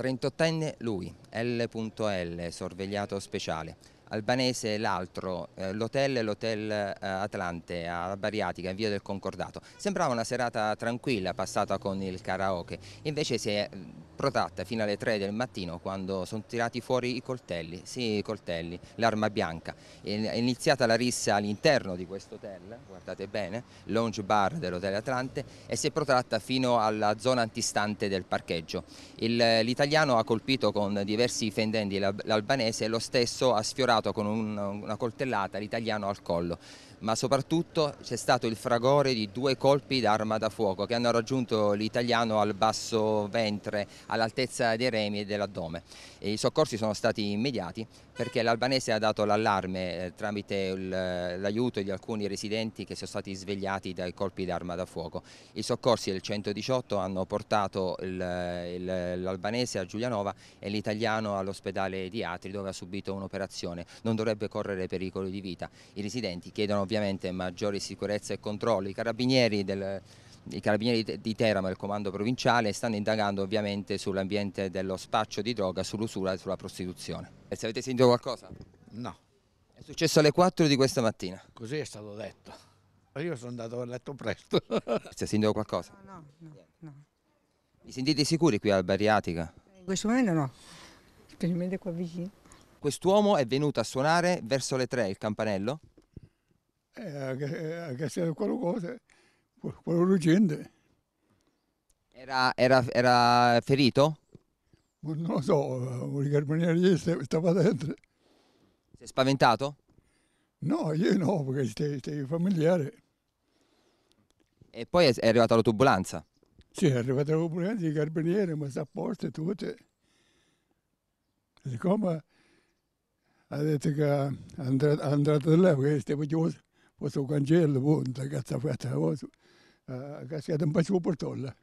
38enne lui, L.L, sorvegliato speciale. Albanese l'altro, eh, l'hotel, l'hotel eh, Atlante a Bariatica in via del Concordato. Sembrava una serata tranquilla passata con il karaoke, invece si è protratta fino alle 3 del mattino quando sono tirati fuori i coltelli, sì, i coltelli, l'arma bianca. È iniziata la rissa all'interno di questo hotel, guardate bene, lounge bar dell'Hotel Atlante e si è protratta fino alla zona antistante del parcheggio. l'italiano ha colpito con diversi fendenti l'albanese e lo stesso ha sfiorato con un, una coltellata l'italiano al collo ma soprattutto c'è stato il fragore di due colpi d'arma da fuoco che hanno raggiunto l'italiano al basso ventre all'altezza dei remi e dell'addome. I soccorsi sono stati immediati perché l'albanese ha dato l'allarme eh, tramite eh, l'aiuto di alcuni residenti che sono stati svegliati dai colpi d'arma da fuoco. I soccorsi del 118 hanno portato l'albanese a Giulianova e l'italiano all'ospedale di Atri dove ha subito un'operazione. Non dovrebbe correre pericolo di vita. I residenti chiedono ovviamente maggiore sicurezza e controllo. I carabinieri del i carabinieri di Teramo e il comando provinciale stanno indagando ovviamente sull'ambiente dello spaccio di droga, sull'usura e sulla prostituzione. E se avete sentito qualcosa? No. È successo alle 4 di questa mattina? Così è stato detto. Io sono andato a letto presto. Stai sentendo qualcosa? No, no, no. Vi sentite sicuri qui al Bariatica? In questo momento no, specialmente qua vicino. Quest'uomo è venuto a suonare verso le 3 il campanello? Eh, anche, eh, anche se qualcosa qualora gente. Era, era, era ferito? Boh, non lo so, i carabinieri stava dentro. Si è spaventato? No, io no, perché stai, familiare. E poi è arrivata l'autobulanza? Sì, è arrivata l'autobulanza, i carabinieri, ma sta a posto e tutte. Siccome ha detto che è andato, è andato là perché stava chiuso, posso cancello, boh, da cazzo fatta, posso, a casa da ah, un bacio portolla.